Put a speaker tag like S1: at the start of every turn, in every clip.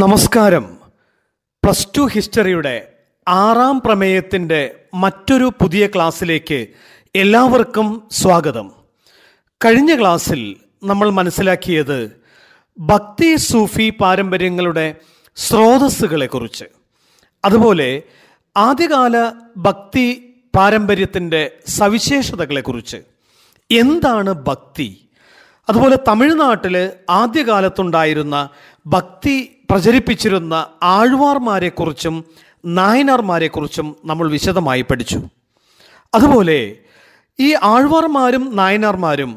S1: നമസ്കാരം plus two ഹിസ്റ്ററിയുടെ ആറാം പ്രമേയത്തിൻ്റെ മറ്റൊരു പുതിയ ക്ലാസ്സിലേക്ക് എല്ലാവർക്കും സ്വാഗതം കഴിഞ്ഞ ക്ലാസ്സിൽ നമ്മൾ മനസ്സിലാക്കിയത് ഭക്തി സൂഫി പാരമ്പര്യങ്ങളുടെ സ്രോതസ്സുകളെക്കുറിച്ച് അതുപോലെ ആദ്യകാല ഭക്തി പാരമ്പര്യത്തിൻ്റെ സവിശേഷതകളെക്കുറിച്ച് എന്താണ് ഭക്തി അതുപോലെ തമിഴ്നാട്ടിൽ ആദ്യകാലത്തുണ്ടായിരുന്ന ഭക്തി പ്രചരിപ്പിച്ചിരുന്ന ആഴ്വാർമാരെക്കുറിച്ചും നായനാർമാരെക്കുറിച്ചും നമ്മൾ വിശദമായി പഠിച്ചു അതുപോലെ ഈ ആഴ്വാർമാരും നായനാർമാരും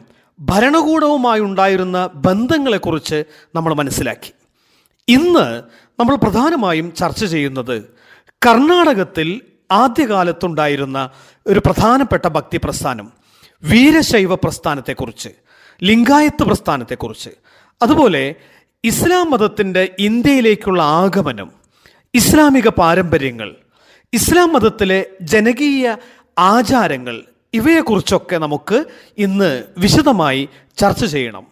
S1: ഭരണകൂടവുമായി ഉണ്ടായിരുന്ന ബന്ധങ്ങളെക്കുറിച്ച് നമ്മൾ മനസ്സിലാക്കി ഇന്ന് നമ്മൾ പ്രധാനമായും ചർച്ച ചെയ്യുന്നത് കർണാടകത്തിൽ ആദ്യകാലത്തുണ്ടായിരുന്ന ഒരു പ്രധാനപ്പെട്ട ഭക്തി പ്രസ്ഥാനം വീരശൈവ പ്രസ്ഥാനത്തെക്കുറിച്ച് ലിംഗായത്ത് പ്രസ്ഥാനത്തെക്കുറിച്ച് അതുപോലെ ഇസ്ലാം മതത്തിൻ്റെ ഇന്ത്യയിലേക്കുള്ള ആഗമനം ഇസ്ലാമിക പാരമ്പര്യങ്ങൾ ഇസ്ലാം മതത്തിലെ ജനകീയ ആചാരങ്ങൾ ഇവയെക്കുറിച്ചൊക്കെ നമുക്ക് ഇന്ന് വിശദമായി ചർച്ച ചെയ്യണം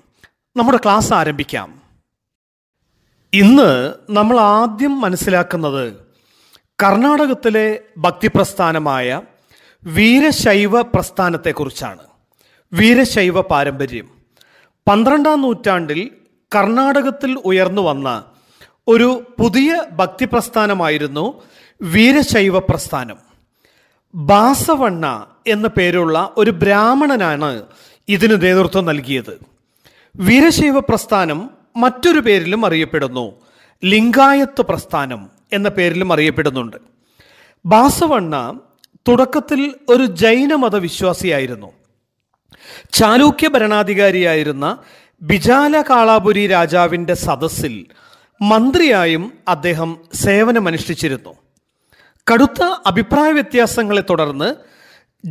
S1: നമ്മുടെ ക്ലാസ് ആരംഭിക്കാം ഇന്ന് നമ്മൾ ആദ്യം മനസ്സിലാക്കുന്നത് കർണാടകത്തിലെ ഭക്തിപ്രസ്ഥാനമായ വീരശൈവ പ്രസ്ഥാനത്തെക്കുറിച്ചാണ് വീരശൈവ പാരമ്പര്യം പന്ത്രണ്ടാം നൂറ്റാണ്ടിൽ കർണാടകത്തിൽ ഉയർന്നു വന്ന ഒരു പുതിയ ഭക്തി പ്രസ്ഥാനമായിരുന്നു വീരശൈവ പ്രസ്ഥാനം ബാസവണ്ണ എന്ന പേരുള്ള ഒരു ബ്രാഹ്മണനാണ് ഇതിന് നേതൃത്വം നൽകിയത് വീരശൈവ പ്രസ്ഥാനം മറ്റൊരു പേരിലും അറിയപ്പെടുന്നു ലിംഗായത്ത് പ്രസ്ഥാനം എന്ന പേരിലും അറിയപ്പെടുന്നുണ്ട് ബാസവണ്ണ തുടക്കത്തിൽ ഒരു ജൈനമത വിശ്വാസിയായിരുന്നു ചാലൂക്യ ഭരണാധികാരിയായിരുന്ന ബിജാല കാളാപുരി രാജാവിൻ്റെ സദസ്സിൽ മന്ത്രിയായും അദ്ദേഹം സേവനമനുഷ്ഠിച്ചിരുന്നു കടുത്ത അഭിപ്രായ വ്യത്യാസങ്ങളെ തുടർന്ന്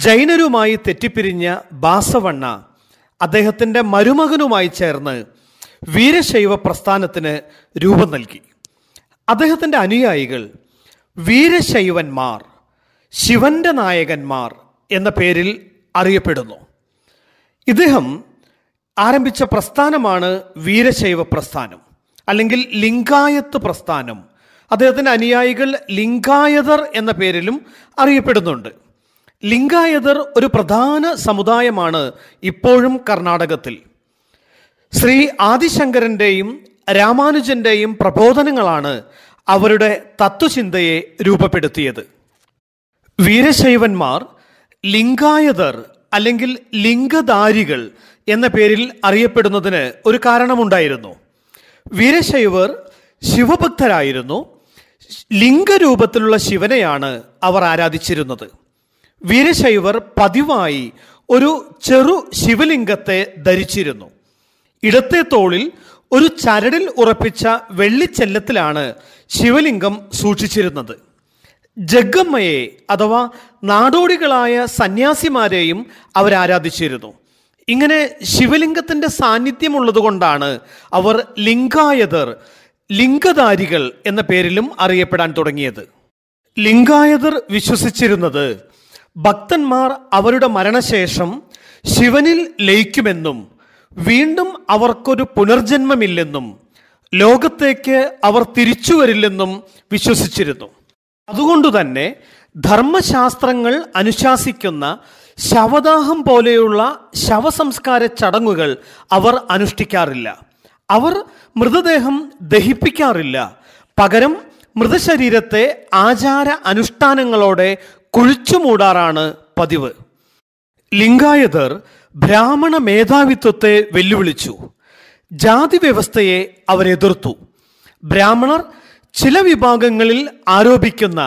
S1: ജൈനരുമായി തെറ്റിപ്പിരിഞ്ഞ ബാസവണ്ണ അദ്ദേഹത്തിൻ്റെ മരുമകനുമായി ചേർന്ന് വീരശൈവ പ്രസ്ഥാനത്തിന് രൂപം നൽകി അദ്ദേഹത്തിൻ്റെ അനുയായികൾ വീരശൈവന്മാർ ശിവന്റെ നായകന്മാർ എന്ന പേരിൽ അറിയപ്പെടുന്നു ഇദ്ദേഹം ആരംഭിച്ച പ്രസ്ഥാനമാണ് വീരശൈവ പ്രസ്ഥാനം അല്ലെങ്കിൽ ലിംഗായത്ത് പ്രസ്ഥാനം അദ്ദേഹത്തിൻ്റെ അനുയായികൾ ലിംഗായതർ എന്ന പേരിലും അറിയപ്പെടുന്നുണ്ട് ലിംഗായതർ ഒരു പ്രധാന സമുദായമാണ് ഇപ്പോഴും കർണാടകത്തിൽ ശ്രീ ആദിശങ്കരൻ്റെയും രാമാനുജൻ്റെയും പ്രബോധനങ്ങളാണ് അവരുടെ തത്വചിന്തയെ രൂപപ്പെടുത്തിയത് വീരശൈവന്മാർ ലിംഗായതർ അല്ലെങ്കിൽ ലിംഗധാരികൾ എന്ന പേരിൽ അറിയപ്പെടുന്നതിന് ഒരു കാരണമുണ്ടായിരുന്നു വീരശൈവർ ശിവഭക്തരായിരുന്നു ലിംഗരൂപത്തിലുള്ള ശിവനെയാണ് അവർ ആരാധിച്ചിരുന്നത് വീരശൈവർ പതിവായി ഒരു ചെറു ശിവലിംഗത്തെ ധരിച്ചിരുന്നു ഇടത്തെ തോളിൽ ഒരു ചരടിൽ ഉറപ്പിച്ച വെള്ളിച്ചെല്ലത്തിലാണ് ശിവലിംഗം സൂക്ഷിച്ചിരുന്നത് ജഗ്ഗമ്മയെ അഥവാ നാടോടികളായ സന്യാസിമാരെയും അവരാരാധിച്ചിരുന്നു ഇങ്ങനെ ശിവലിംഗത്തിൻ്റെ സാന്നിധ്യമുള്ളത് കൊണ്ടാണ് അവർ ലിംഗായതർ ലിംഗധാരികൾ എന്ന പേരിലും അറിയപ്പെടാൻ തുടങ്ങിയത് ലിംഗായതർ വിശ്വസിച്ചിരുന്നത് ഭക്തന്മാർ അവരുടെ മരണശേഷം ശിവനിൽ ലയിക്കുമെന്നും വീണ്ടും അവർക്കൊരു പുനർജന്മമില്ലെന്നും ലോകത്തേക്ക് അവർ തിരിച്ചു വരില്ലെന്നും വിശ്വസിച്ചിരുന്നു അതുകൊണ്ടുതന്നെ ധർമ്മശാസ്ത്രങ്ങൾ അനുശാസിക്കുന്ന ശവദാഹം പോലെയുള്ള ശവസംസ്കാര ചടങ്ങുകൾ അവർ അനുഷ്ഠിക്കാറില്ല അവർ മൃതദേഹം ദഹിപ്പിക്കാറില്ല പകരം മൃതശരീരത്തെ ആചാര അനുഷ്ഠാനങ്ങളോടെ കുഴിച്ചു മൂടാറാണ് പതിവ് ലിംഗായതർ ബ്രാഹ്മണ മേധാവിത്വത്തെ വെല്ലുവിളിച്ചു ജാതി വ്യവസ്ഥയെ അവരെതിർത്തു ബ്രാഹ്മണർ ചില വിഭാഗങ്ങളിൽ ആരോപിക്കുന്ന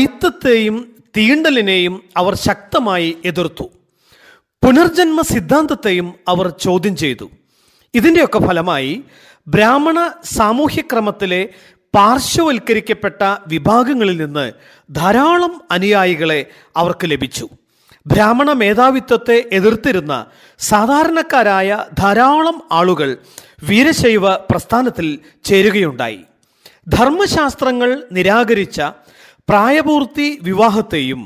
S1: ഐത്തത്തെയും തീണ്ടലിനെയും അവർ ശക്തമായി എതിർത്തു പുനർജന്മ സിദ്ധാന്തത്തെയും അവർ ചോദ്യം ചെയ്തു ഇതിൻ്റെയൊക്കെ ഫലമായി ബ്രാഹ്മണ സാമൂഹ്യക്രമത്തിലെ പാർശ്വവൽക്കരിക്കപ്പെട്ട വിഭാഗങ്ങളിൽ നിന്ന് ധാരാളം അനുയായികളെ അവർക്ക് ലഭിച്ചു ബ്രാഹ്മണ മേധാവിത്വത്തെ എതിർത്തിരുന്ന സാധാരണക്കാരായ ധാരാളം ആളുകൾ വീരശൈവ പ്രസ്ഥാനത്തിൽ ചേരുകയുണ്ടായി ധർമ്മശാസ്ത്രങ്ങൾ നിരാകരിച്ച പ്രായപൂർത്തി വിവാഹത്തെയും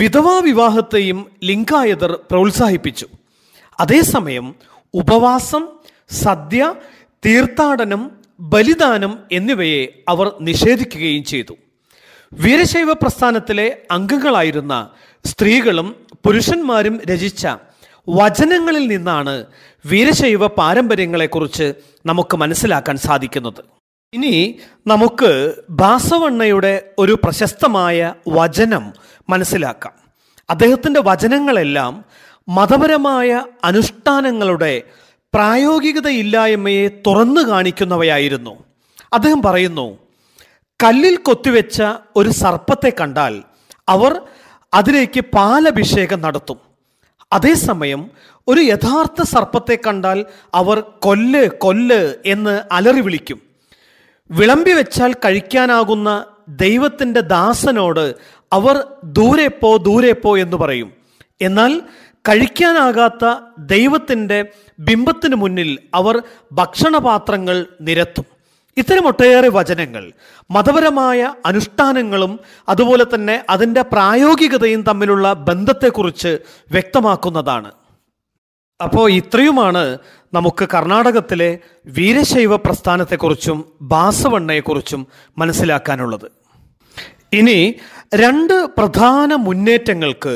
S1: വിധവാ വിവാഹത്തെയും ലിംഗായതർ പ്രോത്സാഹിപ്പിച്ചു അതേസമയം ഉപവാസം സദ്യ തീർത്ഥാടനം ബലിദാനം എന്നിവയെ അവർ നിഷേധിക്കുകയും ചെയ്തു വീരശൈവ പ്രസ്ഥാനത്തിലെ അംഗങ്ങളായിരുന്ന സ്ത്രീകളും പുരുഷന്മാരും രചിച്ച വചനങ്ങളിൽ നിന്നാണ് വീരശൈവ പാരമ്പര്യങ്ങളെക്കുറിച്ച് നമുക്ക് മനസ്സിലാക്കാൻ സാധിക്കുന്നത് ഇനി നമുക്ക് ബാസവണ്ണയുടെ ഒരു പ്രശസ്തമായ വചനം മനസ്സിലാക്കാം അദ്ദേഹത്തിൻ്റെ വചനങ്ങളെല്ലാം മതപരമായ അനുഷ്ഠാനങ്ങളുടെ പ്രായോഗികതയില്ലായ്മയെ തുറന്നു കാണിക്കുന്നവയായിരുന്നു അദ്ദേഹം പറയുന്നു കല്ലിൽ കൊത്തിവെച്ച ഒരു സർപ്പത്തെ കണ്ടാൽ അവർ അതിലേക്ക് പാലഭിഷേകം നടത്തും അതേസമയം ഒരു യഥാർത്ഥ സർപ്പത്തെ കണ്ടാൽ അവർ കൊല്ല് കൊല്ല് എന്ന് അലറി വിളിക്കും വിളമ്പി വെച്ചാൽ കഴിക്കാനാകുന്ന ദൈവത്തിൻ്റെ ദാസനോട് അവർ ദൂരെ പോ ദൂരെ പോ എന്ന് പറയും എന്നാൽ കഴിക്കാനാകാത്ത ദൈവത്തിൻ്റെ ബിംബത്തിന് മുന്നിൽ അവർ ഭക്ഷണപാത്രങ്ങൾ നിരത്തും ഇത്തരം ഒട്ടേറെ വചനങ്ങൾ മതപരമായ അനുഷ്ഠാനങ്ങളും അതുപോലെ തന്നെ അതിൻ്റെ പ്രായോഗികതയും തമ്മിലുള്ള ബന്ധത്തെക്കുറിച്ച് വ്യക്തമാക്കുന്നതാണ് അപ്പോൾ ഇത്രയുമാണ് നമുക്ക് കർണാടകത്തിലെ വീരശൈവ പ്രസ്ഥാനത്തെക്കുറിച്ചും ബാസവണ്ണയെക്കുറിച്ചും മനസ്സിലാക്കാനുള്ളത് ഇനി രണ്ട് പ്രധാന മുന്നേറ്റങ്ങൾക്ക്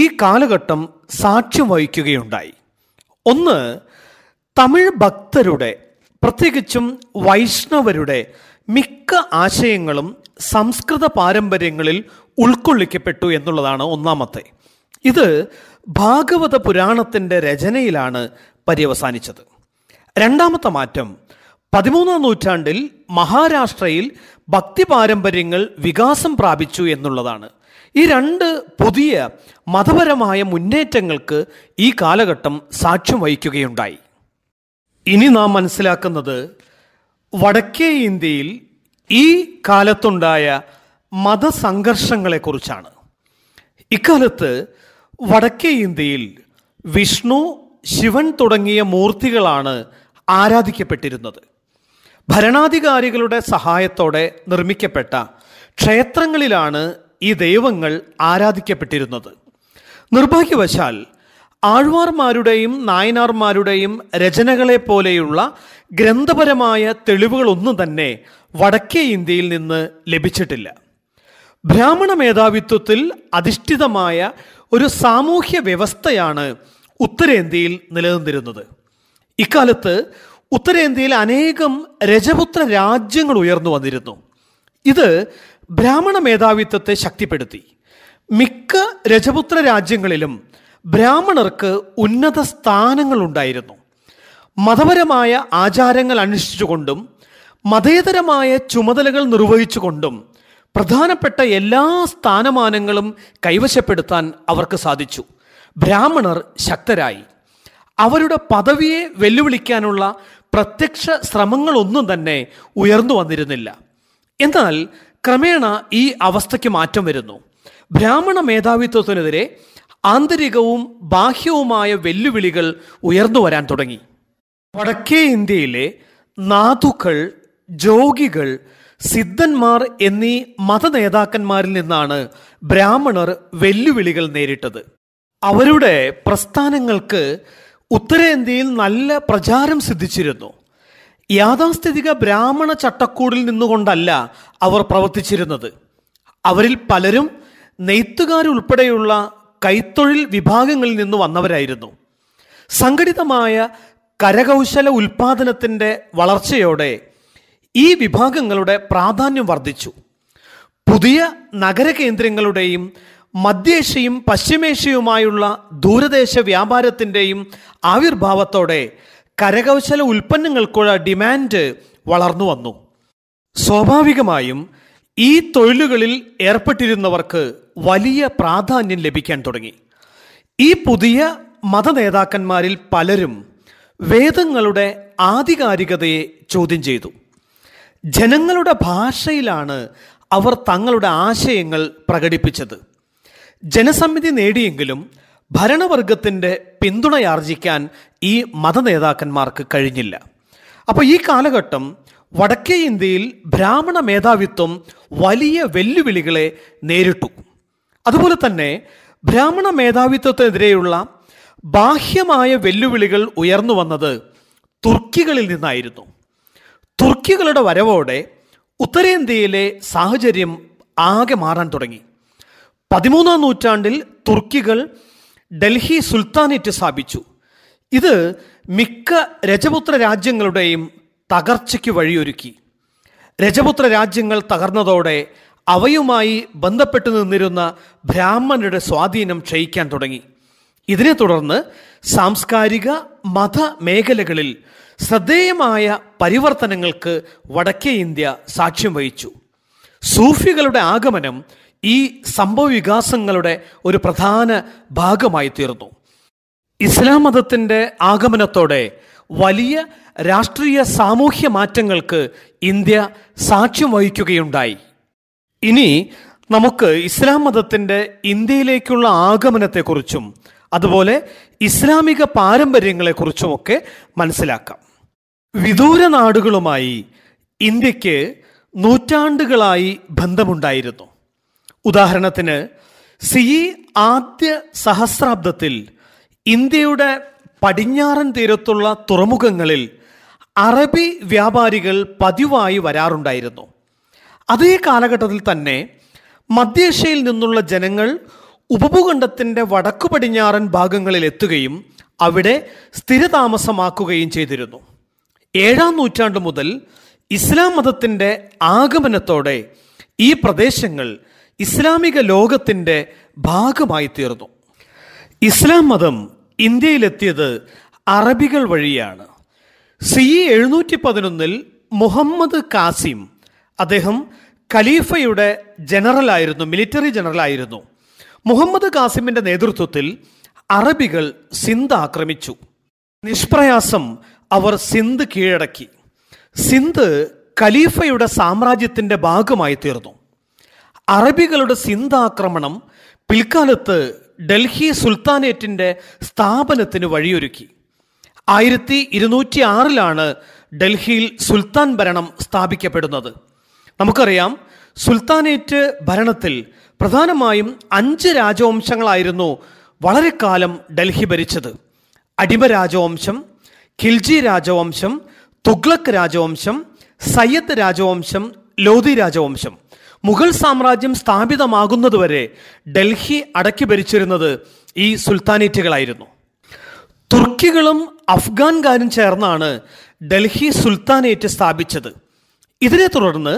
S1: ഈ കാലഘട്ടം സാക്ഷ്യം വഹിക്കുകയുണ്ടായി ഒന്ന് തമിഴ് ഭക്തരുടെ പ്രത്യേകിച്ചും വൈഷ്ണവരുടെ മിക്ക ആശയങ്ങളും സംസ്കൃത പാരമ്പര്യങ്ങളിൽ ഉൾക്കൊള്ളിക്കപ്പെട്ടു എന്നുള്ളതാണ് ഒന്നാമത്തെ ഇത് ഭാഗവത പുരാണത്തിൻ്റെ രചനയിലാണ് പര്യവസാനിച്ചത് രണ്ടാമത്തെ മാറ്റം പതിമൂന്നാം നൂറ്റാണ്ടിൽ മഹാരാഷ്ട്രയിൽ ഭക്തി പാരമ്പര്യങ്ങൾ വികാസം പ്രാപിച്ചു എന്നുള്ളതാണ് ഈ രണ്ട് പുതിയ മതപരമായ മുന്നേറ്റങ്ങൾക്ക് ഈ കാലഘട്ടം സാക്ഷ്യം വഹിക്കുകയുണ്ടായി ഇനി നാം മനസ്സിലാക്കുന്നത് വടക്കേ ഇന്ത്യയിൽ ഈ കാലത്തുണ്ടായ മതസംഘർഷങ്ങളെക്കുറിച്ചാണ് ഇക്കാലത്ത് വടക്കേ ഇന്ത്യയിൽ വിഷ്ണു ശിവൻ തുടങ്ങിയ മൂർത്തികളാണ് ആരാധിക്കപ്പെട്ടിരുന്നത് ഭരണാധികാരികളുടെ സഹായത്തോടെ നിർമ്മിക്കപ്പെട്ട ക്ഷേത്രങ്ങളിലാണ് ഈ ദൈവങ്ങൾ ആരാധിക്കപ്പെട്ടിരുന്നത് നിർഭാഗ്യവശാൽ ആഴ്വാർമാരുടെയും നായനാർമാരുടെയും രചനകളെ പോലെയുള്ള ഗ്രന്ഥപരമായ തെളിവുകളൊന്നും തന്നെ വടക്കേ ഇന്ത്യയിൽ നിന്ന് ലഭിച്ചിട്ടില്ല ബ്രാഹ്മണ മേധാവിത്വത്തിൽ അധിഷ്ഠിതമായ ഒരു സാമൂഹ്യ വ്യവസ്ഥയാണ് ഉത്തരേന്ത്യയിൽ നിലനിന്നിരുന്നത് ഇക്കാലത്ത് ഉത്തരേന്ത്യയിൽ അനേകം രജപുത്ര രാജ്യങ്ങൾ ഉയർന്നു വന്നിരുന്നു ഇത് ബ്രാഹ്മണ മേധാവിത്വത്തെ ശക്തിപ്പെടുത്തി മിക്ക രജപുത്ര രാജ്യങ്ങളിലും ബ്രാഹ്മണർക്ക് ഉന്നത സ്ഥാനങ്ങൾ ഉണ്ടായിരുന്നു മതപരമായ ആചാരങ്ങൾ അനുഷ്ഠിച്ചുകൊണ്ടും മതേതരമായ ചുമതലകൾ നിർവഹിച്ചുകൊണ്ടും പ്രധാനപ്പെട്ട എല്ലാ സ്ഥാനമാനങ്ങളും കൈവശപ്പെടുത്താൻ അവർക്ക് സാധിച്ചു ബ്രാഹ്മണർ ശക്തരായി അവരുടെ പദവിയെ വെല്ലുവിളിക്കാനുള്ള പ്രത്യക്ഷ ശ്രമങ്ങളൊന്നും തന്നെ ഉയർന്നു വന്നിരുന്നില്ല എന്നാൽ ക്രമേണ ഈ അവസ്ഥയ്ക്ക് മാറ്റം വരുന്നു ബ്രാഹ്മണ മേധാവിത്വത്തിനെതിരെ ആന്തരികവും ബാഹ്യവുമായ വെല്ലുവിളികൾ ഉയർന്നു വരാൻ തുടങ്ങി വടക്കേ ഇന്ത്യയിലെ നാഥുക്കൾ ജോഗികൾ സിദ്ധന്മാർ എന്നീ മതനേതാക്കന്മാരിൽ നിന്നാണ് ബ്രാഹ്മണർ വെല്ലുവിളികൾ നേരിട്ടത് അവരുടെ പ്രസ്ഥാനങ്ങൾക്ക് ഉത്തരേന്ത്യയിൽ നല്ല പ്രചാരം സിദ്ധിച്ചിരുന്നു യാഥാസ്ഥിതിക ബ്രാഹ്മണ ചട്ടക്കൂടിൽ നിന്നുകൊണ്ടല്ല അവർ പ്രവർത്തിച്ചിരുന്നത് അവരിൽ പലരും നെയ്ത്തുകാരുൾപ്പെടെയുള്ള കൈത്തൊഴിൽ വിഭാഗങ്ങളിൽ നിന്ന് വന്നവരായിരുന്നു സംഘടിതമായ കരകൗശല ഉൽപാദനത്തിൻ്റെ വളർച്ചയോടെ ഈ വിഭാഗങ്ങളുടെ പ്രാധാന്യം വർദ്ധിച്ചു പുതിയ നഗര കേന്ദ്രങ്ങളുടെയും മധ്യേഷ്യയും പശ്ചിമേഷ്യയുമായുള്ള ദൂരദേശ വ്യാപാരത്തിൻ്റെയും ആവിർഭാവത്തോടെ കരകൗശല ഉൽപ്പന്നങ്ങൾക്കുള്ള ഡിമാൻഡ് വളർന്നു വന്നു സ്വാഭാവികമായും ഈ തൊഴിലുകളിൽ ഏർപ്പെട്ടിരുന്നവർക്ക് വലിയ പ്രാധാന്യം ലഭിക്കാൻ തുടങ്ങി ഈ പുതിയ മതനേതാക്കന്മാരിൽ പലരും വേദങ്ങളുടെ ആധികാരികതയെ ചോദ്യം ചെയ്തു ജനങ്ങളുടെ ഭാഷയിലാണ് അവർ തങ്ങളുടെ ആശയങ്ങൾ പ്രകടിപ്പിച്ചത് ജനസമിതി നേടിയെങ്കിലും ഭരണവർഗത്തിൻ്റെ പിന്തുണയാർജിക്കാൻ ഈ മതനേതാക്കന്മാർക്ക് കഴിഞ്ഞില്ല അപ്പോൾ ഈ കാലഘട്ടം വടക്കേ ഇന്ത്യയിൽ ബ്രാഹ്മണ മേധാവിത്വം വലിയ വെല്ലുവിളികളെ നേരിട്ടു അതുപോലെ തന്നെ ബ്രാഹ്മണ മേധാവിത്വത്തിനെതിരെയുള്ള ബാഹ്യമായ വെല്ലുവിളികൾ ഉയർന്നു വന്നത് തുർക്കികളിൽ നിന്നായിരുന്നു തുർക്കികളുടെ വരവോടെ ഉത്തരേന്ത്യയിലെ സാഹചര്യം ആകെ മാറാൻ തുടങ്ങി പതിമൂന്നാം നൂറ്റാണ്ടിൽ തുർക്കികൾ ഡൽഹി സുൽത്താനേറ്റ് സ്ഥാപിച്ചു ഇത് മിക്ക രജപുത്ര രാജ്യങ്ങളുടെയും തകർച്ചയ്ക്ക് വഴിയൊരുക്കി രജപുത്ര രാജ്യങ്ങൾ തകർന്നതോടെ അവയുമായി ബന്ധപ്പെട്ടു നിന്നിരുന്ന ബ്രാഹ്മണരുടെ സ്വാധീനം ക്ഷയിക്കാൻ തുടങ്ങി ഇതിനെ തുടർന്ന് സാംസ്കാരിക മത മേഖലകളിൽ ശ്രദ്ധേയമായ പരിവർത്തനങ്ങൾക്ക് വടക്കേ ഇന്ത്യ സാക്ഷ്യം വഹിച്ചു സൂഫികളുടെ ആഗമനം ഈ സംഭവവികാസങ്ങളുടെ ഒരു പ്രധാന ഭാഗമായി തീർന്നു ഇസ്ലാം മതത്തിൻ്റെ ആഗമനത്തോടെ വലിയ രാഷ്ട്രീയ സാമൂഹ്യ മാറ്റങ്ങൾക്ക് ഇന്ത്യ സാക്ഷ്യം വഹിക്കുകയുണ്ടായി ഇനി നമുക്ക് ഇസ്ലാം മതത്തിൻ്റെ ഇന്ത്യയിലേക്കുള്ള ആഗമനത്തെക്കുറിച്ചും അതുപോലെ ഇസ്ലാമിക പാരമ്പര്യങ്ങളെക്കുറിച്ചുമൊക്കെ മനസ്സിലാക്കാം വിദൂര നാടുകളുമായി ഇന്ത്യക്ക് നൂറ്റാണ്ടുകളായി ബന്ധമുണ്ടായിരുന്നു ഉദാഹരണത്തിന് സി ആദ്യ സഹസ്രാബ്ദത്തിൽ ഇന്ത്യയുടെ പടിഞ്ഞാറൻ തീരത്തുള്ള തുറമുഖങ്ങളിൽ അറബി വ്യാപാരികൾ പതിവായി വരാറുണ്ടായിരുന്നു അതേ കാലഘട്ടത്തിൽ തന്നെ മധ്യേഷ്യയിൽ നിന്നുള്ള ജനങ്ങൾ ഉപഭൂഖണ്ഡത്തിൻ്റെ വടക്കു പടിഞ്ഞാറൻ ഭാഗങ്ങളിൽ എത്തുകയും അവിടെ സ്ഥിരതാമസമാക്കുകയും ചെയ്തിരുന്നു ഏഴാം നൂറ്റാണ്ട് മുതൽ ഇസ്ലാം മതത്തിൻ്റെ ആഗമനത്തോടെ ഈ പ്രദേശങ്ങൾ ഇസ്ലാമിക ലോകത്തിൻ്റെ ഭാഗമായി തീർന്നു ഇസ്ലാം മതം ഇന്ത്യയിലെത്തിയത് അറബികൾ വഴിയാണ് സി എഴുന്നൂറ്റി പതിനൊന്നിൽ മുഹമ്മദ് കാസിം അദ്ദേഹം ഖലീഫയുടെ ജനറലായിരുന്നു മിലിറ്ററി ജനറലായിരുന്നു മുഹമ്മദ് കാസിമിൻ്റെ നേതൃത്വത്തിൽ അറബികൾ സിന്ധ ആക്രമിച്ചു നിഷ്പ്രയാസം അവർ സിന്ധ് കീഴടക്കി സിന്ധ് ഖലീഫയുടെ സാമ്രാജ്യത്തിൻ്റെ ഭാഗമായി തീർന്നു അറബികളുടെ സിന്ധ് ആക്രമണം പിൽക്കാലത്ത് ഡൽഹി സുൽത്താനേറ്റിൻ്റെ സ്ഥാപനത്തിന് വഴിയൊരുക്കി ആയിരത്തി ഇരുന്നൂറ്റി ആറിലാണ് ഡൽഹിയിൽ സുൽത്താൻ ഭരണം സ്ഥാപിക്കപ്പെടുന്നത് നമുക്കറിയാം സുൽത്താനേറ്റ് ഭരണത്തിൽ പ്രധാനമായും അഞ്ച് രാജവംശങ്ങളായിരുന്നു വളരെ കാലം ഡൽഹി ഭരിച്ചത് അടിമ രാജവംശം ഖിൽജി രാജവംശം തുഗ്ലക് രാജവംശം സയ്യദ് രാജവംശം ലോധി രാജവംശം മുഗൾ സാമ്രാജ്യം സ്ഥാപിതമാകുന്നതുവരെ ഡൽഹി അടക്കി ഭരിച്ചിരുന്നത് ഈ സുൽത്താനേറ്റുകളായിരുന്നു തുർക്കികളും അഫ്ഗാൻകാരും ചേർന്നാണ് ഡൽഹി സുൽത്താനേറ്റ് സ്ഥാപിച്ചത് ഇതിനെ തുടർന്ന്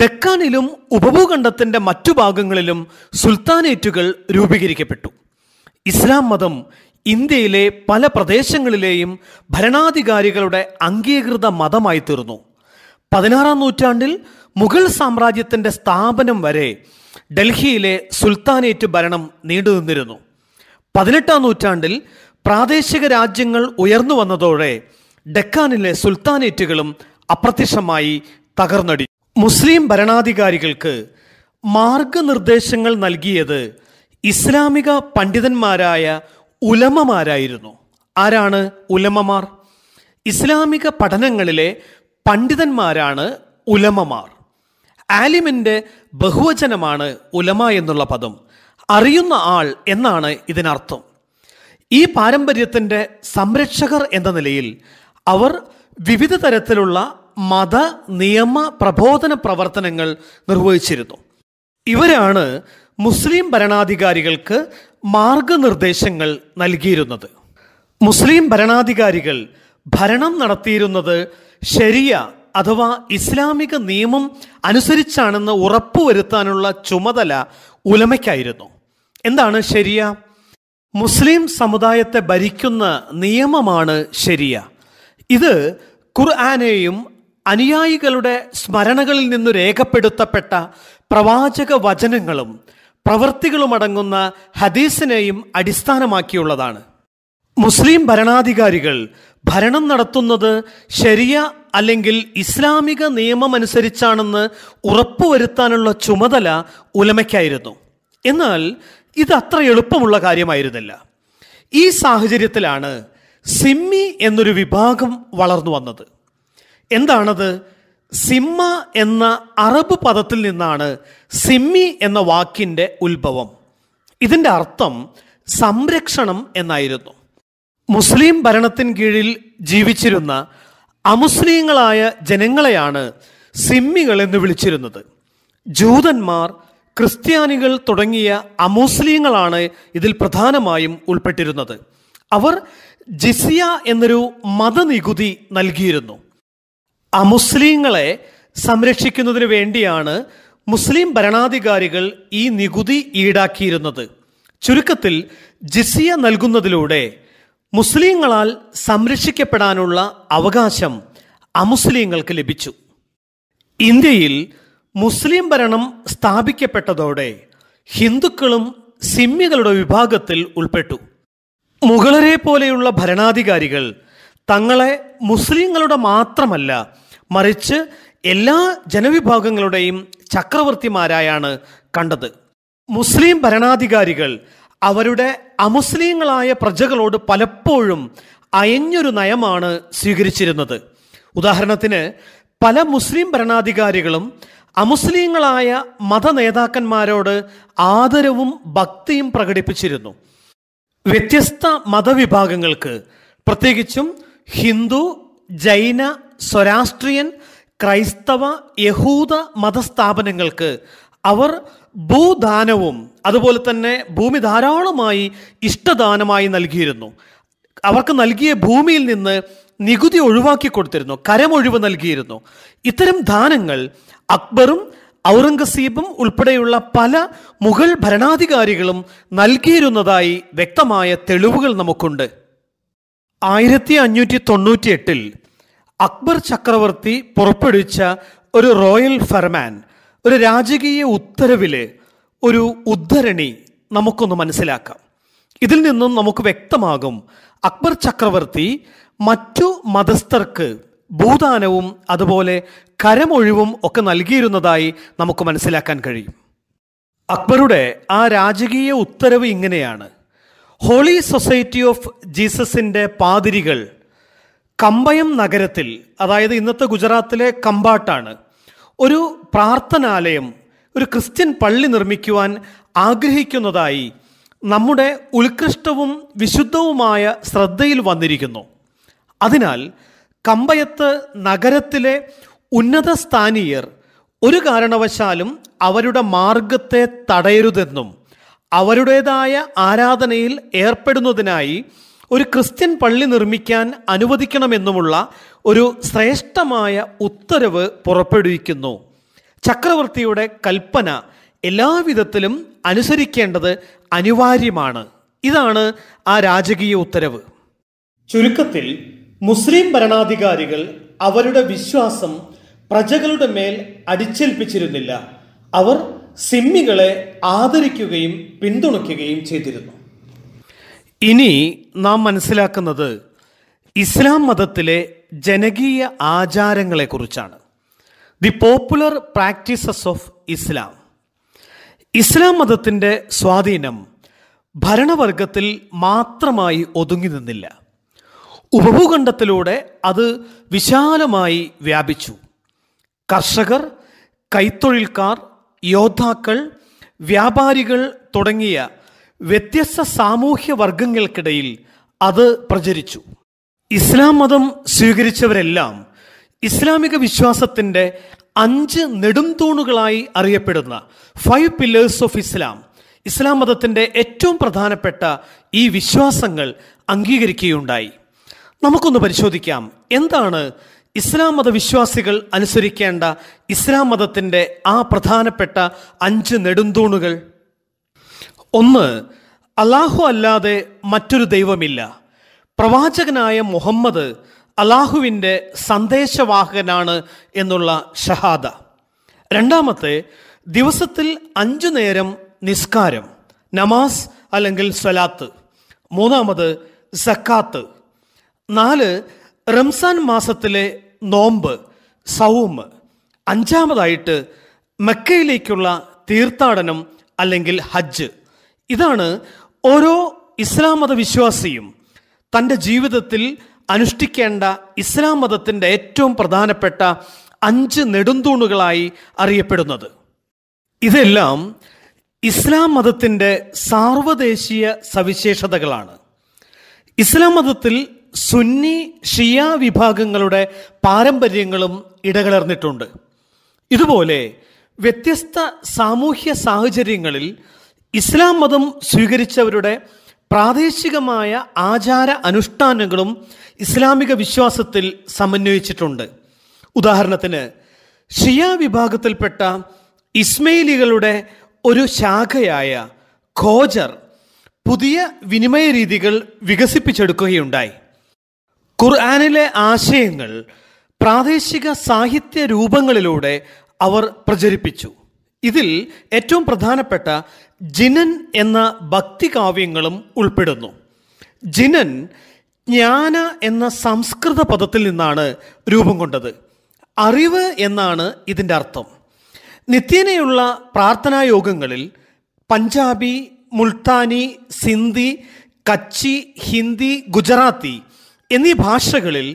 S1: ഡെക്കാനിലും ഉപഭൂഖണ്ഡത്തിൻ്റെ മറ്റു ഭാഗങ്ങളിലും സുൽത്താനേറ്റുകൾ രൂപീകരിക്കപ്പെട്ടു ഇസ്ലാം മതം ഇന്ത്യയിലെ പല പ്രദേശങ്ങളിലെയും ഭരണാധികാരികളുടെ അംഗീകൃത മതമായി തീർന്നു പതിനാറാം നൂറ്റാണ്ടിൽ മുഗൾ സാമ്രാജ്യത്തിൻ്റെ സ്ഥാപനം വരെ ഡൽഹിയിലെ സുൽത്താനേറ്റ് ഭരണം നീണ്ടുനിന്നിരുന്നു പതിനെട്ടാം നൂറ്റാണ്ടിൽ പ്രാദേശിക രാജ്യങ്ങൾ ഉയർന്നു വന്നതോടെ ഡെക്കാനിലെ സുൽത്താനേറ്റുകളും അപ്രത്യക്ഷമായി തകർന്നടി മുസ്ലിം ഭരണാധികാരികൾക്ക് മാർഗനിർദ്ദേശങ്ങൾ നൽകിയത് ഇസ്ലാമിക പണ്ഡിതന്മാരായ ഉലമമാരായിരുന്നു ആരാണ് ഉലമമാർ ഇസ്ലാമിക പഠനങ്ങളിലെ പണ്ഡിതന്മാരാണ് ഉലമമാർ ആലിമിൻ്റെ ബഹുവചനമാണ് ഉലമ എന്നുള്ള പദം അറിയുന്ന ആൾ എന്നാണ് ഇതിനർത്ഥം ഈ പാരമ്പര്യത്തിൻ്റെ സംരക്ഷകർ എന്ന നിലയിൽ അവർ വിവിധ തരത്തിലുള്ള മത നിയമ പ്രബോധന പ്രവർത്തനങ്ങൾ നിർവഹിച്ചിരുന്നു ഇവരാണ് മുസ്ലിം ഭരണാധികാരികൾക്ക് മാർഗനിർദ്ദേശങ്ങൾ നൽകിയിരുന്നത് മുസ്ലിം ഭരണാധികാരികൾ ഭരണം നടത്തിയിരുന്നത് ശരിയ അഥവാ ഇസ്ലാമിക നിയമം അനുസരിച്ചാണെന്ന് ഉറപ്പുവരുത്താനുള്ള ചുമതല ഉലമയ്ക്കായിരുന്നു എന്താണ് ശരിയ മുസ്ലിം സമുദായത്തെ ഭരിക്കുന്ന നിയമമാണ് ശരിയ ഇത് ഖുർആാനെയും അനുയായികളുടെ സ്മരണകളിൽ നിന്ന് രേഖപ്പെടുത്തപ്പെട്ട പ്രവാചക വചനങ്ങളും പ്രവൃത്തികളുമടങ്ങുന്ന ഹദീസിനെയും അടിസ്ഥാനമാക്കിയുള്ളതാണ് മുസ്ലിം ഭരണാധികാരികൾ ഭരണം നടത്തുന്നത് ശരിയ അല്ലെങ്കിൽ ഇസ്ലാമിക നിയമമനുസരിച്ചാണെന്ന് ഉറപ്പുവരുത്താനുള്ള ചുമതല ഉലമയ്ക്കായിരുന്നു എന്നാൽ ഇത് അത്ര എളുപ്പമുള്ള കാര്യമായിരുന്നില്ല ഈ സാഹചര്യത്തിലാണ് സിമ്മി എന്നൊരു വിഭാഗം വളർന്നു വന്നത് എന്താണത് സിമ്മ എന്ന അറബ് പദത്തിൽ നിന്നാണ് സിമ്മി എന്ന വാക്കിൻ്റെ ഉത്ഭവം ഇതിൻ്റെ അർത്ഥം സംരക്ഷണം എന്നായിരുന്നു മുസ്ലിം ഭരണത്തിൻ കീഴിൽ ജീവിച്ചിരുന്ന അമുസ്ലിങ്ങളായ ജനങ്ങളെയാണ് സിമ്മികൾ എന്ന് വിളിച്ചിരുന്നത് ജൂതന്മാർ ക്രിസ്ത്യാനികൾ തുടങ്ങിയ അമുസ്ലിങ്ങളാണ് ഇതിൽ പ്രധാനമായും ഉൾപ്പെട്ടിരുന്നത് അവർ ജിസിയ എന്നൊരു മതനികുതി നൽകിയിരുന്നു അമുസ്ലിങ്ങളെ സംരക്ഷിക്കുന്നതിന് വേണ്ടിയാണ് മുസ്ലിം ഭരണാധികാരികൾ ഈ നികുതി ഈടാക്കിയിരുന്നത് ചുരുക്കത്തിൽ ജിസിയ നൽകുന്നതിലൂടെ മുസ്ലിങ്ങളാൽ സംരക്ഷിക്കപ്പെടാനുള്ള അവകാശം അമുസ്ലിങ്ങൾക്ക് ലഭിച്ചു ഇന്ത്യയിൽ മുസ്ലിം ഭരണം സ്ഥാപിക്കപ്പെട്ടതോടെ ഹിന്ദുക്കളും സിമ്മികളുടെ വിഭാഗത്തിൽ ഉൾപ്പെട്ടു മുഗളരെ പോലെയുള്ള ഭരണാധികാരികൾ തങ്ങളെ മുസ്ലിങ്ങളുടെ മാത്രമല്ല മറിച്ച് എല്ലാ ജനവിഭാഗങ്ങളുടെയും ചക്രവർത്തിമാരായാണ് കണ്ടത് മുസ്ലിം ഭരണാധികാരികൾ അവരുടെ അമുസ്ലിങ്ങളായ പ്രജകളോട് പലപ്പോഴും അയഞ്ഞൊരു നയമാണ് സ്വീകരിച്ചിരുന്നത് ഉദാഹരണത്തിന് പല മുസ്ലിം ഭരണാധികാരികളും അമുസ്ലിങ്ങളായ മത നേതാക്കന്മാരോട് ആദരവും ഭക്തിയും പ്രകടിപ്പിച്ചിരുന്നു വ്യത്യസ്ത മതവിഭാഗങ്ങൾക്ക് പ്രത്യേകിച്ചും ഹിന്ദു ജൈന സ്വരാഷ്ട്രീയൻ ക്രൈസ്തവ യഹൂദ മതസ്ഥാപനങ്ങൾക്ക് അവർ ഭൂദാനവും അതുപോലെ തന്നെ ഭൂമി ധാരാളമായി ഇഷ്ടദാനമായി നൽകിയിരുന്നു അവർക്ക് നൽകിയ ഭൂമിയിൽ നിന്ന് നികുതി ഒഴിവാക്കി കൊടുത്തിരുന്നു കരമൊഴിവ് നൽകിയിരുന്നു ഇത്തരം ദാനങ്ങൾ അക്ബറും ഔറംഗസീബും ഉൾപ്പെടെയുള്ള പല മുഗൾ ഭരണാധികാരികളും നൽകിയിരുന്നതായി വ്യക്തമായ തെളിവുകൾ നമുക്കുണ്ട് ആയിരത്തി അഞ്ഞൂറ്റി തൊണ്ണൂറ്റി എട്ടിൽ അക്ബർ ചക്രവർത്തി പുറപ്പെടുവിച്ച ഒരു റോയൽ ഫെർമാൻ ഒരു രാജകീയ ഉത്തരവിലെ ഒരു ഉദ്ധരണി നമുക്കൊന്ന് മനസ്സിലാക്കാം ഇതിൽ നിന്നും നമുക്ക് വ്യക്തമാകും അക്ബർ ചക്രവർത്തി മറ്റു മതസ്ഥർക്ക് ഭൂദാനവും അതുപോലെ കരമൊഴിവും ഒക്കെ നൽകിയിരുന്നതായി നമുക്ക് മനസ്സിലാക്കാൻ കഴിയും അക്ബറുടെ ആ രാജകീയ ഉത്തരവ് ഇങ്ങനെയാണ് ഹോളി സൊസൈറ്റി ഓഫ് ജീസസിൻ്റെ പാതിരികൾ കമ്പയം നഗരത്തിൽ അതായത് ഇന്നത്തെ ഗുജറാത്തിലെ കമ്പാട്ടാണ് ഒരു പ്രാർത്ഥനാലയം ഒരു ക്രിസ്ത്യൻ പള്ളി നിർമ്മിക്കുവാൻ ആഗ്രഹിക്കുന്നതായി നമ്മുടെ ഉത്കൃഷ്ടവും വിശുദ്ധവുമായ ശ്രദ്ധയിൽ വന്നിരിക്കുന്നു അതിനാൽ കമ്പയത്ത് നഗരത്തിലെ ഉന്നത സ്ഥാനീയർ ഒരു കാരണവശാലും അവരുടെ മാർഗത്തെ തടയരുതെന്നും അവരുടേതായ ആരാധനയിൽ ഏർപ്പെടുന്നതിനായി ഒരു ക്രിസ്ത്യൻ പള്ളി നിർമ്മിക്കാൻ അനുവദിക്കണമെന്നുമുള്ള ഒരു ശ്രേഷ്ഠമായ ഉത്തരവ് പുറപ്പെടുവിക്കുന്നു ചക്രവർത്തിയുടെ കൽപ്പന എല്ലാവിധത്തിലും അനുസരിക്കേണ്ടത് അനിവാര്യമാണ് ഇതാണ് ആ രാജകീയ ഉത്തരവ് ചുരുക്കത്തിൽ മുസ്ലിം ഭരണാധികാരികൾ അവരുടെ വിശ്വാസം പ്രജകളുടെ മേൽ അടിച്ചേൽപ്പിച്ചിരുന്നില്ല അവർ സിമ്മികളെ ആദരിക്കുകയും പിന്തുണയ്ക്കുകയും ചെയ്തിരുന്നു ഇനി നാം മനസ്സിലാക്കുന്നത് ഇസ്ലാം മതത്തിലെ ജനകീയ ആചാരങ്ങളെക്കുറിച്ചാണ് the popular practices of Islam ഇസ്ലാം മതത്തിൻ്റെ സ്വാധീനം ഭരണവർഗത്തിൽ മാത്രമായി ഒതുങ്ങി നിന്നില്ല ഉപഭൂഖണ്ഡത്തിലൂടെ അത് വിശാലമായി വ്യാപിച്ചു കർഷകർ കൈത്തൊഴിൽക്കാർ യോദ്ധാക്കൾ വ്യാപാരികൾ തുടങ്ങിയ വ്യത്യസ്ത സാമൂഹ്യ വർഗങ്ങൾക്കിടയിൽ അത് പ്രചരിച്ചു ഇസ്ലാം മതം സ്വീകരിച്ചവരെല്ലാം ഇസ്ലാമിക വിശ്വാസത്തിൻ്റെ അഞ്ച് നെടുംതൂണുകളായി അറിയപ്പെടുന്ന ഫൈവ് പില്ലേഴ്സ് ഓഫ് ഇസ്ലാം ഇസ്ലാം മതത്തിൻ്റെ ഏറ്റവും പ്രധാനപ്പെട്ട ഈ വിശ്വാസങ്ങൾ അംഗീകരിക്കുകയുണ്ടായി നമുക്കൊന്ന് പരിശോധിക്കാം എന്താണ് ഇസ്ലാം മതവിശ്വാസികൾ അനുസരിക്കേണ്ട ഇസ്ലാം മതത്തിൻ്റെ ആ പ്രധാനപ്പെട്ട അഞ്ച് നെടുന്തൂണുകൾ ഒന്ന് അള്ളാഹു അല്ലാതെ മറ്റൊരു ദൈവമില്ല പ്രവാചകനായ മുഹമ്മദ് അള്ളാഹുവിൻ്റെ സന്ദേശവാഹകനാണ് എന്നുള്ള ഷഹാദ രണ്ടാമത്തെ ദിവസത്തിൽ അഞ്ചു നേരം നിസ്കാരം നമാസ് അല്ലെങ്കിൽ സ്വലാത്ത് മൂന്നാമത് സക്കാത്ത് നാല് റംസാൻ മാസത്തിലെ നോമ്പ് സൗമ് അഞ്ചാമതായിട്ട് മക്കയിലേക്കുള്ള തീർത്ഥാടനം അല്ലെങ്കിൽ ഹജ്ജ് ഇതാണ് ഓരോ ഇസ്ലാം മത വിശ്വാസിയും തൻ്റെ ജീവിതത്തിൽ അനുഷ്ഠിക്കേണ്ട ഇസ്ലാം മതത്തിൻ്റെ ഏറ്റവും പ്രധാനപ്പെട്ട അഞ്ച് നെടുന്തൂണുകളായി അറിയപ്പെടുന്നത് ഇതെല്ലാം ഇസ്ലാം മതത്തിൻ്റെ സാർവദേശീയ സവിശേഷതകളാണ് ഇസ്ലാം മതത്തിൽ സുന്നി ഷിയ വിഭാഗങ്ങളുടെ പാരമ്പര്യങ്ങളും ഇടകലർന്നിട്ടുണ്ട് ഇതുപോലെ വ്യത്യസ്ത സാമൂഹ്യ സാഹചര്യങ്ങളിൽ ഇസ്ലാം മതം സ്വീകരിച്ചവരുടെ പ്രാദേശികമായ ആചാര അനുഷ്ഠാനങ്ങളും ഇസ്ലാമിക വിശ്വാസത്തിൽ സമന്വയിച്ചിട്ടുണ്ട് ഉദാഹരണത്തിന് ഷിയ വിഭാഗത്തിൽപ്പെട്ട ഇസ്മയിലികളുടെ ഒരു ശാഖയായ ഖോജർ പുതിയ വിനിമയ രീതികൾ വികസിപ്പിച്ചെടുക്കുകയുണ്ടായി ഖുർആാനിലെ ആശയങ്ങൾ പ്രാദേശിക സാഹിത്യ രൂപങ്ങളിലൂടെ അവർ പ്രചരിപ്പിച്ചു ഇതിൽ ഏറ്റവും പ്രധാനപ്പെട്ട ജിനൻ എന്ന ഭക്തികാവ്യങ്ങളും ഉൾപ്പെടുന്നു ജിനൻ ജ്ഞാന എന്ന സംസ്കൃത പദത്തിൽ നിന്നാണ് രൂപം കൊണ്ടത് അറിവ് എന്നാണ് ഇതിൻ്റെ അർത്ഥം നിത്യേനയുള്ള പ്രാർത്ഥനാ യോഗങ്ങളിൽ പഞ്ചാബി മുൾത്താനി സിന്ധി കച്ചി ഹിന്ദി ഗുജറാത്തി എന്നീ ഭാഷകളിൽ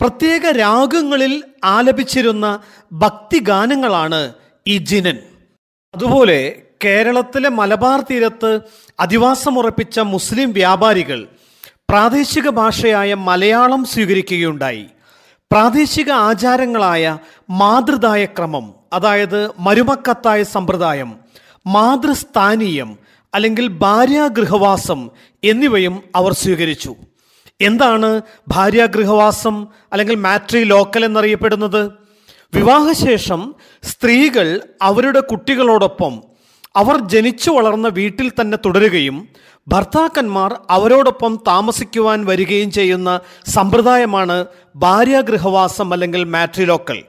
S1: പ്രത്യേക രാഗങ്ങളിൽ ആലപിച്ചിരുന്ന ഭക്തിഗാനങ്ങളാണ് ഈ ജിനൻ അതുപോലെ കേരളത്തിലെ മലബാർ തീരത്ത് അധിവാസമുറപ്പിച്ച മുസ്ലിം വ്യാപാരികൾ പ്രാദേശിക ഭാഷയായ മലയാളം സ്വീകരിക്കുകയുണ്ടായി പ്രാദേശിക ആചാരങ്ങളായ മാതൃദായ ക്രമം അതായത് മരുമക്കത്തായ സമ്പ്രദായം മാതൃസ്ഥാനീയം അല്ലെങ്കിൽ ഭാര്യാഗൃഹവാസം എന്നിവയും അവർ സ്വീകരിച്ചു എന്താണ് ഭാര്യാഗൃഹവാസം അല്ലെങ്കിൽ മാട്രി ലോക്കൽ എന്നറിയപ്പെടുന്നത് വിവാഹശേഷം സ്ത്രീകൾ അവരുടെ കുട്ടികളോടൊപ്പം അവർ ജനിച്ചു വളർന്ന വീട്ടിൽ തന്നെ തുടരുകയും ഭർത്താക്കന്മാർ അവരോടൊപ്പം താമസിക്കുവാൻ വരികയും ചെയ്യുന്ന സമ്പ്രദായമാണ് ഭാര്യാഗൃഹവാസം അല്ലെങ്കിൽ ലോക്കൽ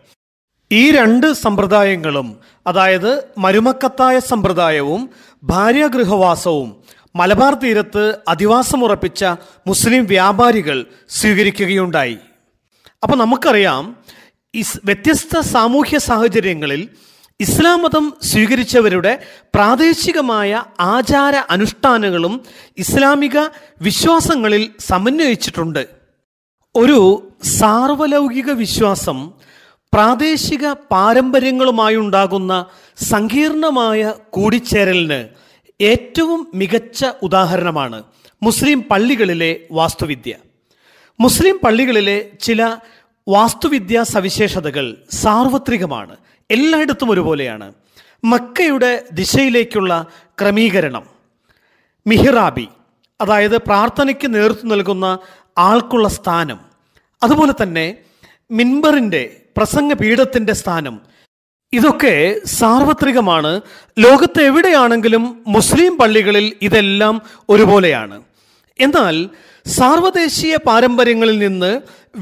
S1: ഈ രണ്ട് സമ്പ്രദായങ്ങളും അതായത് മരുമക്കത്തായ സമ്പ്രദായവും ഭാര്യാഗൃഹവാസവും മലബാർ തീരത്ത് ഉറപ്പിച്ച മുസ്ലിം വ്യാപാരികൾ സ്വീകരിക്കുകയുണ്ടായി അപ്പോൾ നമുക്കറിയാം ഇസ് വ്യത്യസ്ത സാമൂഹ്യ സാഹചര്യങ്ങളിൽ ഇസ്ലാം മതം സ്വീകരിച്ചവരുടെ പ്രാദേശികമായ ആചാര അനുഷ്ഠാനങ്ങളും ഇസ്ലാമിക വിശ്വാസങ്ങളിൽ സമന്വയിച്ചിട്ടുണ്ട് ഒരു സാർവലൗകിക വിശ്വാസം പ്രാദേശിക പാരമ്പര്യങ്ങളുമായുണ്ടാകുന്ന സങ്കീർണമായ കൂടിച്ചേരലിന് ഏറ്റവും മികച്ച ഉദാഹരണമാണ് മുസ്ലിം പള്ളികളിലെ വാസ്തുവിദ്യ മുസ്ലിം പള്ളികളിലെ ചില വാസ്തുവിദ്യാ സവിശേഷതകൾ സാർവത്രികമാണ് എല്ലായിടത്തും ഒരുപോലെയാണ് മക്കയുടെ ദിശയിലേക്കുള്ള ക്രമീകരണം മിഹിറാബി അതായത് പ്രാർത്ഥനയ്ക്ക് നേതൃത്വം നൽകുന്ന ആൾക്കുള്ള സ്ഥാനം അതുപോലെ തന്നെ മിൻബറിൻ്റെ പ്രസംഗ സ്ഥാനം ഇതൊക്കെ സാർവത്രികമാണ് ലോകത്ത് എവിടെയാണെങ്കിലും മുസ്ലിം പള്ളികളിൽ ഇതെല്ലാം ഒരുപോലെയാണ് എന്നാൽ സാർവദേശീയ പാരമ്പര്യങ്ങളിൽ നിന്ന്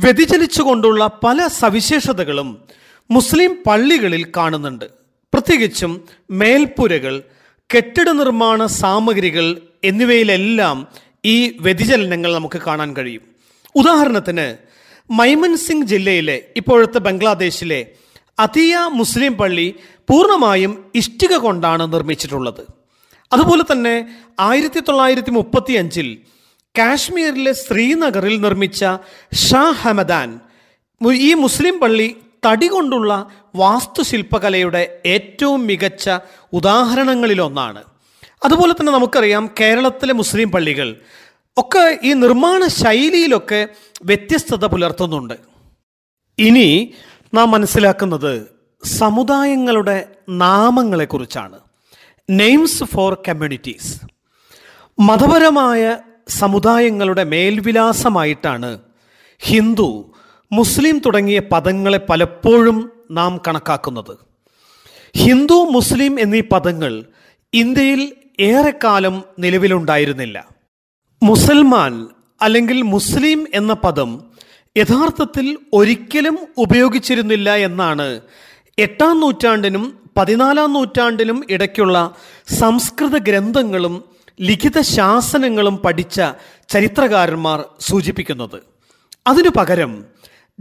S1: വ്യതിചലിച്ചുകൊണ്ടുള്ള പല സവിശേഷതകളും മുസ്ലിം പള്ളികളിൽ കാണുന്നുണ്ട് പ്രത്യേകിച്ചും മേൽപ്പുരകൾ കെട്ടിട നിർമ്മാണ സാമഗ്രികൾ എന്നിവയിലെല്ലാം ഈ വ്യതിചലനങ്ങൾ നമുക്ക് കാണാൻ കഴിയും ഉദാഹരണത്തിന് മൈമൻ സിംഗ് ജില്ലയിലെ ഇപ്പോഴത്തെ ബംഗ്ലാദേശിലെ അതിയ മുസ്ലിം പള്ളി പൂർണ്ണമായും ഇഷ്ടിക കൊണ്ടാണ് നിർമ്മിച്ചിട്ടുള്ളത് അതുപോലെ തന്നെ ആയിരത്തി തൊള്ളായിരത്തി മുപ്പത്തി അഞ്ചിൽ കാശ്മീരിലെ ശ്രീനഗറിൽ നിർമ്മിച്ച ഷാ ഹമദാൻ ഈ മുസ്ലിം പള്ളി തടി കൊണ്ടുള്ള വാസ്തുശില്പകലയുടെ ഏറ്റവും മികച്ച ഉദാഹരണങ്ങളിലൊന്നാണ് അതുപോലെ തന്നെ നമുക്കറിയാം കേരളത്തിലെ മുസ്ലിം പള്ളികൾ ഒക്കെ ഈ നിർമ്മാണ ശൈലിയിലൊക്കെ വ്യത്യസ്തത പുലർത്തുന്നുണ്ട് ഇനി നാം മനസ്സിലാക്കുന്നത് സമുദായങ്ങളുടെ നാമങ്ങളെക്കുറിച്ചാണ് നെയിംസ് ഫോർ കമ്മ്യൂണിറ്റീസ് മതപരമായ സമുദായങ്ങളുടെ മേൽവിലാസമായിട്ടാണ് ഹിന്ദു മുസ്ലിം തുടങ്ങിയ പദങ്ങളെ പലപ്പോഴും നാം കണക്കാക്കുന്നത് ഹിന്ദു മുസ്ലിം എന്നീ പദങ്ങൾ ഇന്ത്യയിൽ ഏറെക്കാലം നിലവിലുണ്ടായിരുന്നില്ല മുസൽമാൻ അല്ലെങ്കിൽ മുസ്ലിം എന്ന പദം യഥാർത്ഥത്തിൽ ഒരിക്കലും ഉപയോഗിച്ചിരുന്നില്ല എന്നാണ് എട്ടാം നൂറ്റാണ്ടിനും പതിനാലാം നൂറ്റാണ്ടിനും ഇടയ്ക്കുള്ള സംസ്കൃത ഗ്രന്ഥങ്ങളും ലിഖിത ശാസനങ്ങളും പഠിച്ച ചരിത്രകാരന്മാർ സൂചിപ്പിക്കുന്നത് അതിനു പകരം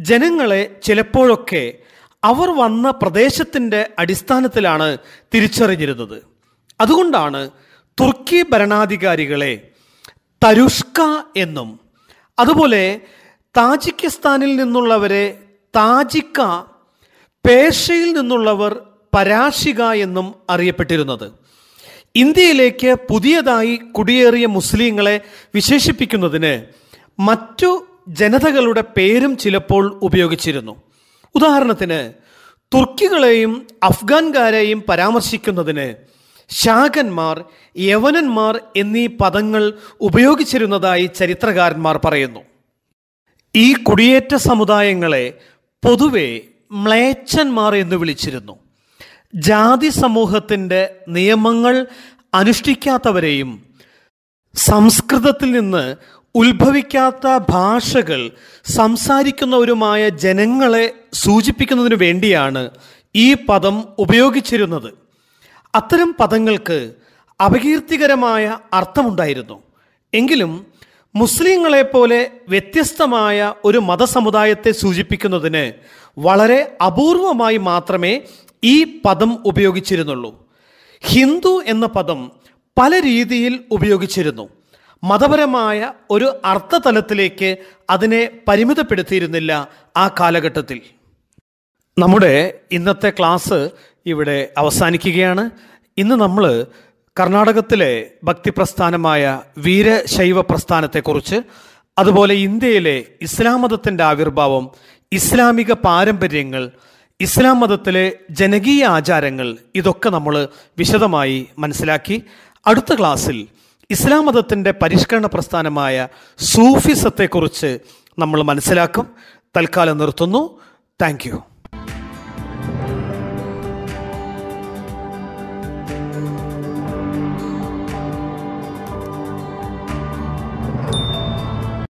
S1: ജനങ്ങളെ ചിലപ്പോഴൊക്കെ അവർ വന്ന പ്രദേശത്തിൻ്റെ അടിസ്ഥാനത്തിലാണ് തിരിച്ചറിഞ്ഞിരുന്നത് അതുകൊണ്ടാണ് തുർക്കി ഭരണാധികാരികളെ തരുഷ്ക എന്നും അതുപോലെ താജിക്കിസ്ഥാനിൽ നിന്നുള്ളവരെ താജിക്ക പേഷയിൽ നിന്നുള്ളവർ പരാശിക എന്നും അറിയപ്പെട്ടിരുന്നത് ഇന്ത്യയിലേക്ക് പുതിയതായി കുടിയേറിയ മുസ്ലിങ്ങളെ വിശേഷിപ്പിക്കുന്നതിന് മറ്റു ജനതകളുടെ പേരും ചിലപ്പോൾ ഉപയോഗിച്ചിരുന്നു ഉദാഹരണത്തിന് തുർക്കികളെയും അഫ്ഗാൻകാരെയും പരാമർശിക്കുന്നതിന് ശാഖന്മാർ യവനന്മാർ എന്നീ പദങ്ങൾ ഉപയോഗിച്ചിരുന്നതായി ചരിത്രകാരന്മാർ പറയുന്നു ഈ കുടിയേറ്റ സമുദായങ്ങളെ പൊതുവെ മ്ലേച്ഛന്മാർ എന്ന് വിളിച്ചിരുന്നു ജാതി സമൂഹത്തിൻ്റെ നിയമങ്ങൾ അനുഷ്ഠിക്കാത്തവരെയും സംസ്കൃതത്തിൽ നിന്ന് ഉത്ഭവിക്കാത്ത ഭാഷകൾ സംസാരിക്കുന്നവരുമായ ജനങ്ങളെ സൂചിപ്പിക്കുന്നതിനു വേണ്ടിയാണ് ഈ പദം ഉപയോഗിച്ചിരുന്നത് അത്തരം പദങ്ങൾക്ക് അപകീർത്തികരമായ അർത്ഥമുണ്ടായിരുന്നു എങ്കിലും പോലെ വ്യത്യസ്തമായ ഒരു മതസമുദായത്തെ സൂചിപ്പിക്കുന്നതിന് വളരെ അപൂർവമായി മാത്രമേ ഈ പദം ഉപയോഗിച്ചിരുന്നുള്ളൂ ഹിന്ദു എന്ന പദം പല രീതിയിൽ ഉപയോഗിച്ചിരുന്നു മതപരമായ ഒരു അർത്ഥതലത്തിലേക്ക് അതിനെ പരിമിതപ്പെടുത്തിയിരുന്നില്ല ആ കാലഘട്ടത്തിൽ നമ്മുടെ ഇന്നത്തെ ക്ലാസ് ഇവിടെ അവസാനിക്കുകയാണ് ഇന്ന് നമ്മൾ കർണാടകത്തിലെ ഭക്തി പ്രസ്ഥാനമായ വീരശൈവ പ്രസ്ഥാനത്തെക്കുറിച്ച് അതുപോലെ ഇന്ത്യയിലെ ഇസ്ലാം മതത്തിൻ്റെ ആവിർഭാവം ഇസ്ലാമിക പാരമ്പര്യങ്ങൾ ഇസ്ലാം മതത്തിലെ ജനകീയ ആചാരങ്ങൾ ഇതൊക്കെ നമ്മൾ വിശദമായി മനസ്സിലാക്കി അടുത്ത ക്ലാസ്സിൽ ഇസ്ലാം മതത്തിൻ്റെ പരിഷ്കരണ പ്രസ്ഥാനമായ സൂഫിസത്തെക്കുറിച്ച് നമ്മൾ മനസ്സിലാക്കും തൽക്കാലം നിർത്തുന്നു താങ്ക്